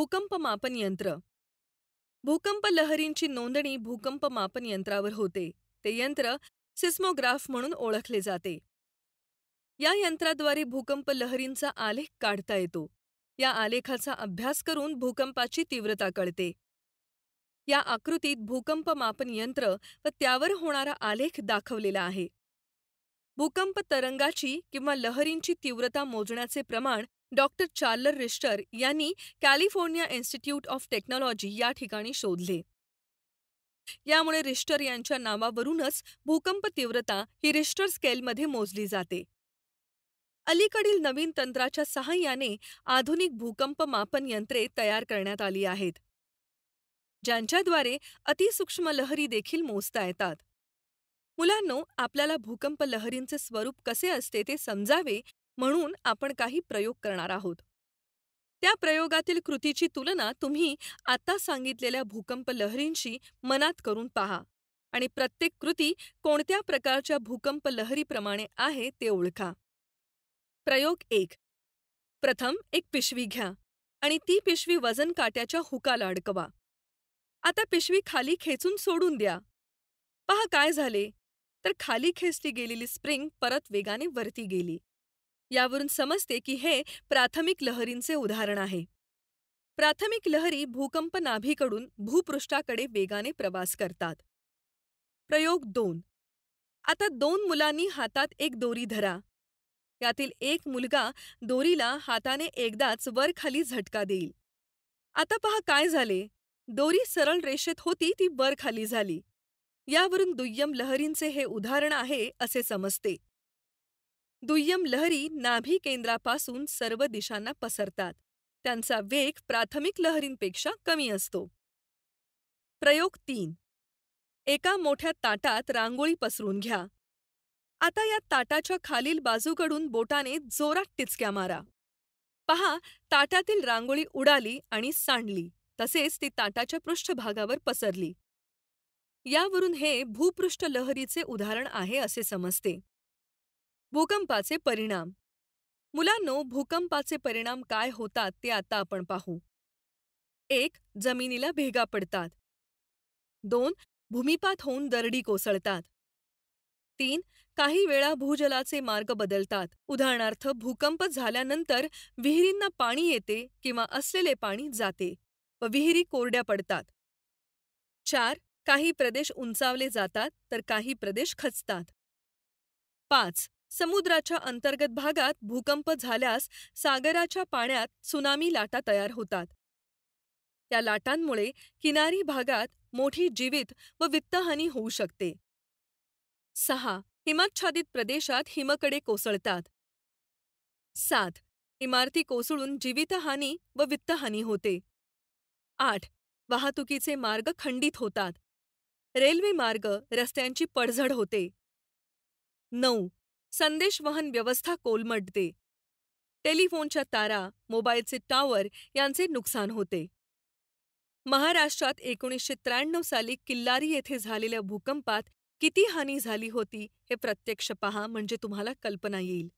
भूकंप मापन यंत्र भूकंप लहरींची नोंदणी भूकंप मापन यंत्रावर होते ते यंत्र सिस्मोग्राफ म्हणून ओळखले जाते या यंत्राद्वारे भूकंप लहरींचा आलेख काढता येतो या आलेखाचा अभ्यास करून भूकंपाची तीव्रता कळते या आकृतीत भूकंप मापन यंत्र व त्यावर होणारा आलेख दाखवलेला आहे भूकंप तरंगाची किंवा लहरींची तीव्रता मोजण्याचे प्रमाण डॉक्टर चार्लर रिश्टर यांनी कॅलिफोर्निया इन्स्टिट्यूट ऑफ टेक्नॉलॉजी या ठिकाणी शोधले यामुळे रिश्टर यांच्या नावावरूनच भूकंप तीव्रता ही रिश्टर स्केलमध्ये मोजली जाते अलीकडील नवीन तंत्राच्या सहाय्याने आधुनिक भूकंप मापन यंत्रे तयार करण्यात आली आहेत ज्यांच्याद्वारे अतिसूक्ष्म लहरी देखील मोजता येतात मुलांनो आपल्याला भूकंप लहरींचे स्वरूप कसे असते ते समजावे म्हणून आपण काही प्रयोग करणार आहोत त्या प्रयोगातील कृतीची तुलना तुम्ही आता सांगितलेल्या भूकंप लहरींशी मनात करून पहा आणि प्रत्येक कृती कोणत्या प्रकारच्या भूकंप लहरीप्रमाणे आहे ते ओळखा प्रयोग एक प्रथम एक पिशवी घ्या आणि ती पिशवी वजन काट्याच्या हुकाला अडकवा आता पिशवी खाली खेचून सोडून द्या पहा काय झाले तर खाली खेचली गेलेली स्प्रिंग परत वेगाने वरती गेली यावरून समजते की हे प्राथमिक लहरींचे उदाहरण आहे प्राथमिक लहरी भूकंप नाभीकडून भूपृष्ठाकडे वेगाने प्रवास करतात प्रयोग दोन आता दोन मुलांनी हातात एक दोरी धरा यातील एक मुलगा दोरीला हाताने एकदाच वर खाली झटका देईल आता पहा काय झाले दोरी सरळ रेषेत होती ती वर खाली झाली यावरून दुय्यम लहरींचे हे उदाहरण आहे असे समजते दुय्यम लहरी नाभी केंद्रापासून सर्व दिशांना पसरतात त्यांचा वेग प्राथमिक लहरींपेक्षा कमी असतो प्रयोग तीन एका मोठ्या ताटात रांगोळी पसरून घ्या आता या ताटाच्या खालील बाजूकडून बोटाने जोरात टिचक्या मारा पहा ताटातील रांगोळी उडाली आणि सांडली तसेच ती ताटाच्या पृष्ठभागावर पसरली यावरून हे भूपृष्ठ लहरीचे उदाहरण आहे असे समजते भूकंपाचे परिणाम मुलांनो भूकंपाचे परिणाम काय होतात ते आता आपण पाहू एक जमिनीला भेगा पडतात दोन भूमिपात होऊन दरडी कोसळतात तीन काही वेळा भूजलाचे मार्ग बदलतात उदाहरणार्थ भूकंप झाल्यानंतर विहिरींना पाणी येते किंवा असलेले पाणी जाते व विहिरी कोरड्या पडतात चार काही प्रदेश उंचावले जातात तर काही प्रदेश खचतात पाच समुद्राच्या अंतर्गत भागात भूकंप झाल्यास सागराच्या पाण्यात सुनामी लाटा तयार होतात त्या लाटांमुळे किनारी भागात मोठी जीवित व वित्तहानी होऊ शकते सहा हिमाच्छादित प्रदेशात हिमकडे कोसळतात सात इमारती कोसळून जीवितहानी व वित्तहानी होते आठ वाहतुकीचे मार्ग खंडित होतात रेल्वे मार्ग रस्त्यांची पडझड होते नऊ संदेश वहन व्यवस्था कोलमडते टेलिफोनच्या तारा मोबाईलचे टॉवर यांचे नुकसान होते महाराष्ट्रात एकोणीसशे त्र्याण्णव साली किल्लारी येथे झालेल्या भूकंपात किती हानी झाली होती हे प्रत्यक्ष पहा म्हणजे तुम्हाला कल्पना येईल